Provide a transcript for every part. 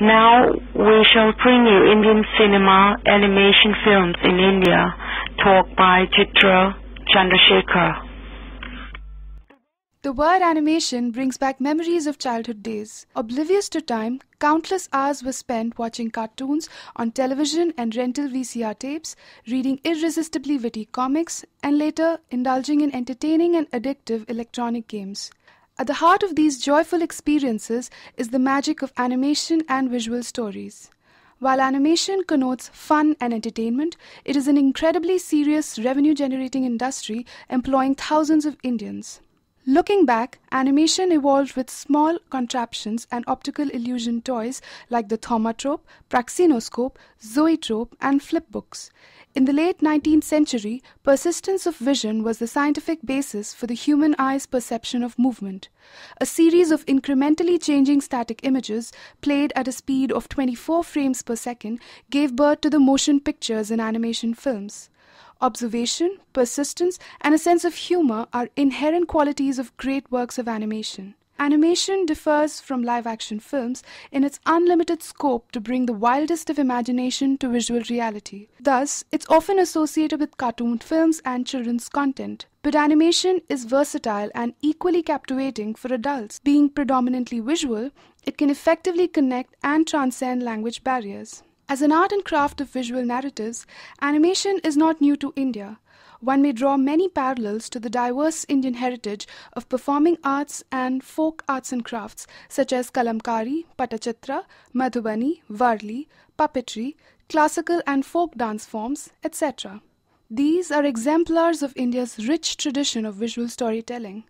Now we shall bring you Indian cinema animation films in India, talk by Chitra Chandrasekhar. The word animation brings back memories of childhood days. Oblivious to time, countless hours were spent watching cartoons on television and rental VCR tapes, reading irresistibly witty comics, and later indulging in entertaining and addictive electronic games. At the heart of these joyful experiences is the magic of animation and visual stories. While animation connotes fun and entertainment, it is an incredibly serious revenue generating industry employing thousands of Indians. Looking back, animation evolved with small contraptions and optical illusion toys like the thaumatrope, praxinoscope, zoetrope, and flipbooks. In the late 19th century, persistence of vision was the scientific basis for the human eye's perception of movement. A series of incrementally changing static images, played at a speed of 24 frames per second, gave birth to the motion pictures and animation films. Observation, persistence, and a sense of humor are inherent qualities of great works of animation. Animation differs from live action films in its unlimited scope to bring the wildest of imagination to visual reality. Thus, it's often associated with cartoon films and children's content. But animation is versatile and equally captivating for adults. Being predominantly visual, it can effectively connect and transcend language barriers. As an art and craft of visual narratives, animation is not new to India. One may draw many parallels to the diverse Indian heritage of performing arts and folk arts and crafts such as Kalamkari, Patachitra, Madhubani, Varli, puppetry, classical and folk dance forms, etc. These are exemplars of India's rich tradition of visual storytelling.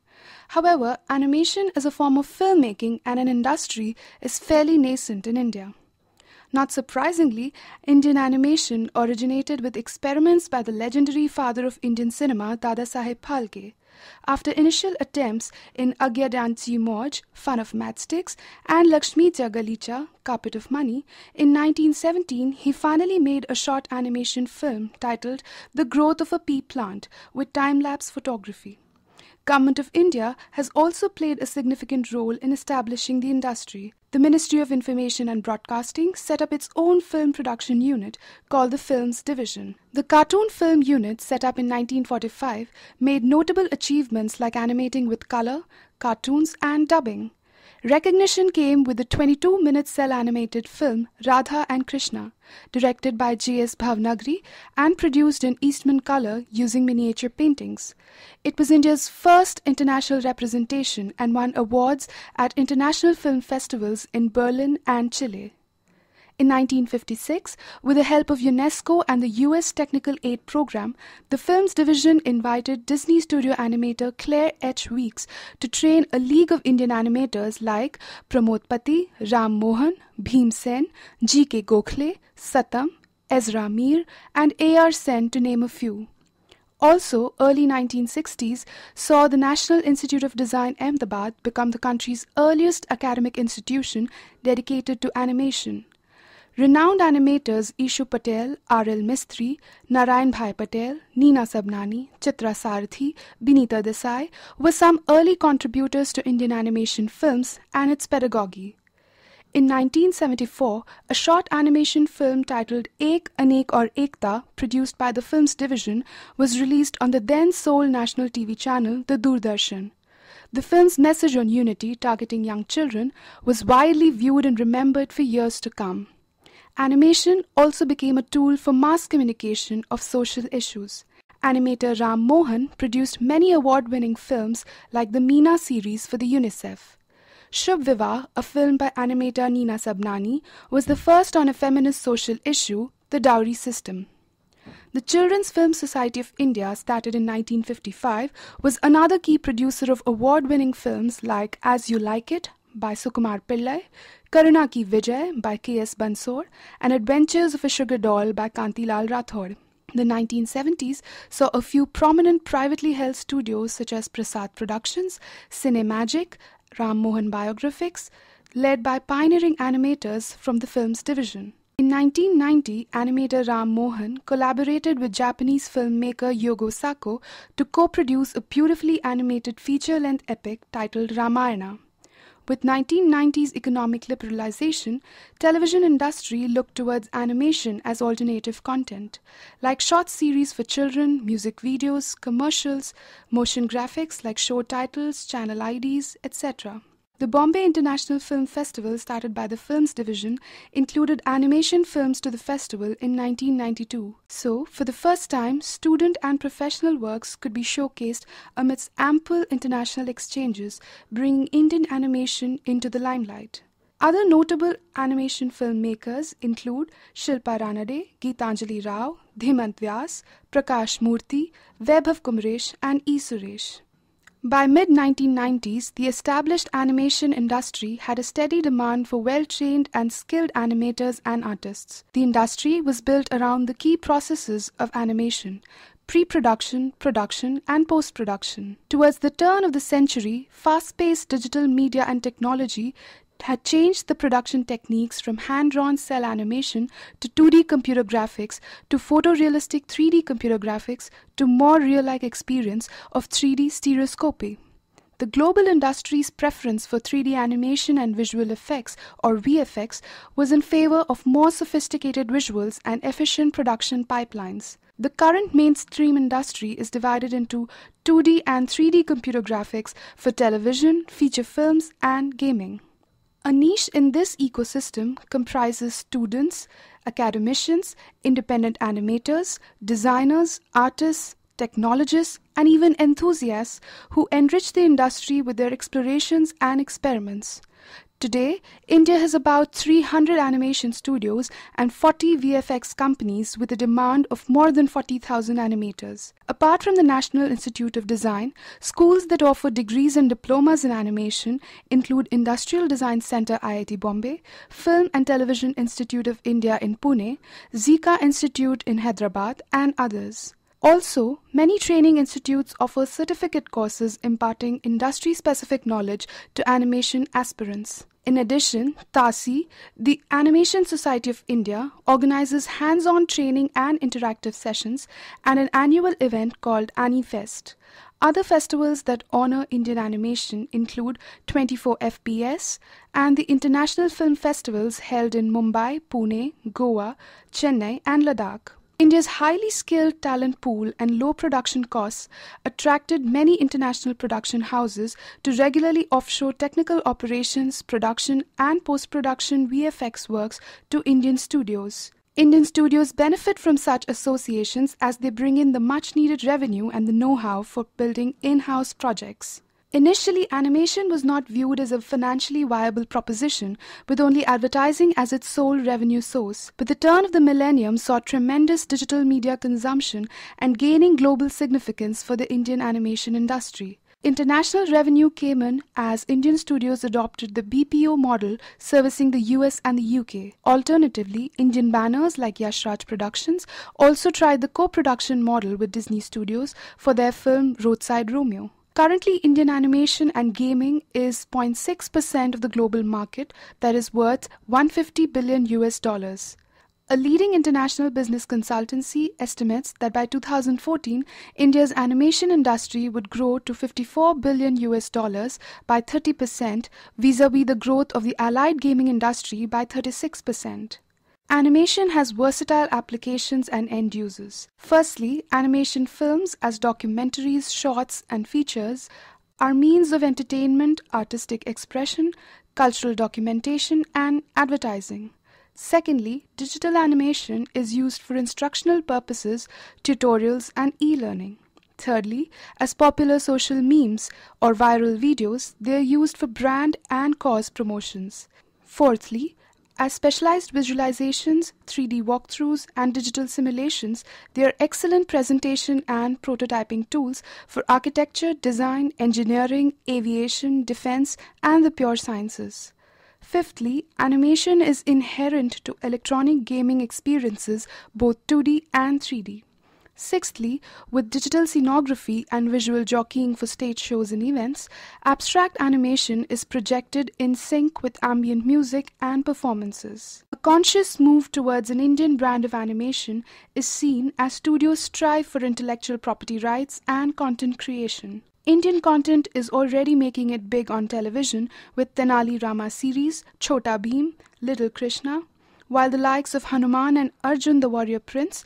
However, animation as a form of filmmaking and an industry is fairly nascent in India. Not surprisingly, Indian animation originated with experiments by the legendary father of Indian cinema, Dada Saheb Phalke. After initial attempts in Agyadanchi Moj, Fun of Matchsticks, and Lakshmitya Galicha, Carpet of Money, in 1917 he finally made a short animation film titled The Growth of a Pea Plant with time lapse photography. Government of India has also played a significant role in establishing the industry. The Ministry of Information and Broadcasting set up its own film production unit called the Films Division. The cartoon film unit set up in 1945 made notable achievements like animating with color, cartoons and dubbing. Recognition came with the 22 minute cell animated film Radha and Krishna, directed by G.S. Bhavnagri and produced in Eastman Color using miniature paintings. It was India's first international representation and won awards at international film festivals in Berlin and Chile. In 1956, with the help of UNESCO and the US Technical Aid Program, the Films Division invited Disney studio animator Claire H. Weeks to train a league of Indian animators like Pramod Pati, Ram Mohan, Bhim Sen, G.K. Gokhale, Satam, Ezra Mir, and A.R. Sen, to name a few. Also, early 1960s saw the National Institute of Design Ahmedabad become the country's earliest academic institution dedicated to animation. Renowned animators Ishu Patel, R.L. Mistry, Narayan Bhai Patel, Nina Sabnani, Chitra Sarathi, Binita Desai were some early contributors to Indian animation films and its pedagogy. In 1974, a short animation film titled Ek, Anek or Ekta, produced by the Films Division, was released on the then sole national TV channel, the Doordarshan. The film's message on unity, targeting young children, was widely viewed and remembered for years to come. Animation also became a tool for mass communication of social issues. Animator Ram Mohan produced many award winning films like the Meena series for the UNICEF. Shubh Vivah, a film by animator Nina Sabnani, was the first on a feminist social issue, the dowry system. The Children's Film Society of India, started in 1955, was another key producer of award winning films like As You Like It, by Sukumar Pillai, Karuna Ki Vijay by K.S. Bansor, and Adventures of a Sugar Doll by Kantilal Rathod. The 1970s saw a few prominent privately held studios such as Prasad Productions, Cinemagic, Ram Mohan Biographics, led by pioneering animators from the films division. In 1990, animator Ram Mohan collaborated with Japanese filmmaker Yogo Sako to co produce a beautifully animated feature length epic titled Ramayana. With 1990s economic liberalization, television industry looked towards animation as alternative content, like short series for children, music videos, commercials, motion graphics like show titles, channel IDs, etc. The Bombay International Film Festival, started by the Films Division, included animation films to the festival in 1992. So, for the first time, student and professional works could be showcased amidst ample international exchanges, bringing Indian animation into the limelight. Other notable animation filmmakers include Shilpa Ranade, Geetanjali Rao, Dhimant Vyas, Prakash Murthy, Vaibhav Kumresh, and E. Suresh. By mid 1990s, the established animation industry had a steady demand for well trained and skilled animators and artists. The industry was built around the key processes of animation pre production, production, and post production. Towards the turn of the century, fast paced digital media and technology had changed the production techniques from hand drawn cell animation to 2D computer graphics to photorealistic 3D computer graphics to more real like experience of 3D stereoscopy. The global industry's preference for 3D animation and visual effects, or VFX, was in favor of more sophisticated visuals and efficient production pipelines. The current mainstream industry is divided into 2D and 3D computer graphics for television, feature films, and gaming. A niche in this ecosystem comprises students, academicians, independent animators, designers, artists, technologists, and even enthusiasts who enrich the industry with their explorations and experiments. Today, India has about 300 animation studios and 40 VFX companies with a demand of more than 40,000 animators. Apart from the National Institute of Design, schools that offer degrees and diplomas in animation include Industrial Design Center IIT Bombay, Film and Television Institute of India in Pune, Zika Institute in Hyderabad, and others. Also, many training institutes offer certificate courses imparting industry specific knowledge to animation aspirants. In addition, TASI, the Animation Society of India, organizes hands on training and interactive sessions and an annual event called AniFest. Other festivals that honor Indian animation include 24 FPS and the international film festivals held in Mumbai, Pune, Goa, Chennai, and Ladakh. India's highly skilled talent pool and low production costs attracted many international production houses to regularly offshore technical operations, production, and post production VFX works to Indian studios. Indian studios benefit from such associations as they bring in the much needed revenue and the know how for building in house projects. Initially, animation was not viewed as a financially viable proposition, with only advertising as its sole revenue source. But the turn of the millennium saw tremendous digital media consumption and gaining global significance for the Indian animation industry. International revenue came in as Indian studios adopted the BPO model servicing the US and the UK. Alternatively, Indian banners like Yashraj Productions also tried the co production model with Disney Studios for their film Roadside Romeo. Currently, Indian animation and gaming is 0.6% of the global market that is worth 150 billion US dollars. A leading international business consultancy estimates that by 2014, India's animation industry would grow to 54 billion US dollars by 30%, vis a vis the growth of the allied gaming industry by 36%. Animation has versatile applications and end users. Firstly, animation films as documentaries, shorts, and features are means of entertainment, artistic expression, cultural documentation, and advertising. Secondly, digital animation is used for instructional purposes, tutorials, and e learning. Thirdly, as popular social memes or viral videos, they are used for brand and cause promotions. Fourthly, as specialized visualizations, 3D walkthroughs, and digital simulations, they are excellent presentation and prototyping tools for architecture, design, engineering, aviation, defense, and the pure sciences. Fifthly, animation is inherent to electronic gaming experiences, both 2D and 3D. Sixthly, with digital scenography and visual jockeying for stage shows and events, abstract animation is projected in sync with ambient music and performances. A conscious move towards an Indian brand of animation is seen as studios strive for intellectual property rights and content creation. Indian content is already making it big on television with Tenali Rama series, Chota Bheem, Little Krishna, while the likes of Hanuman and Arjun the Warrior Prince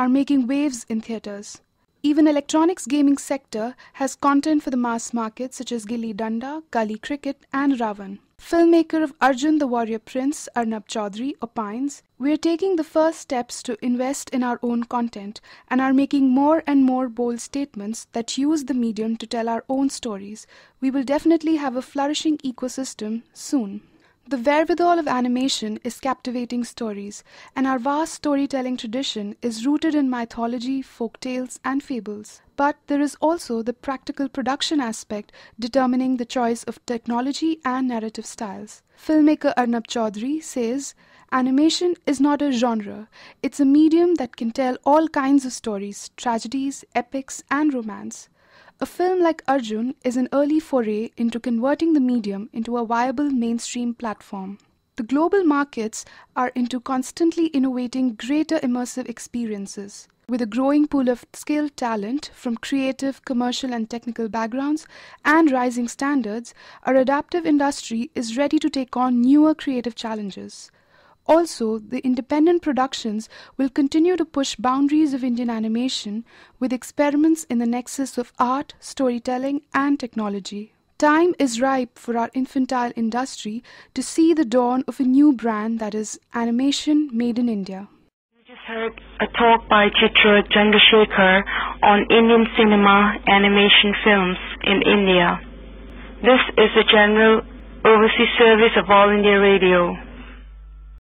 are making waves in theaters. Even electronics gaming sector has content for the mass market such as Gilli Danda, Kali Cricket and Ravan. Filmmaker of Arjun the Warrior Prince Arnab Chaudhary opines, We are taking the first steps to invest in our own content and are making more and more bold statements that use the medium to tell our own stories. We will definitely have a flourishing ecosystem soon. The wherewithal of animation is captivating stories, and our vast storytelling tradition is rooted in mythology, folk tales, and fables. But there is also the practical production aspect determining the choice of technology and narrative styles. Filmmaker Arnab Chaudhary says, Animation is not a genre, it's a medium that can tell all kinds of stories tragedies, epics, and romance. A film like Arjun is an early foray into converting the medium into a viable mainstream platform. The global markets are into constantly innovating greater immersive experiences. With a growing pool of skilled talent from creative, commercial, and technical backgrounds and rising standards, our adaptive industry is ready to take on newer creative challenges. Also, the independent productions will continue to push boundaries of Indian animation with experiments in the nexus of art, storytelling, and technology. Time is ripe for our infantile industry to see the dawn of a new brand that is animation made in India. We just heard a talk by Chitra Chandrasekhar on Indian cinema animation films in India. This is the general overseas service of All India Radio.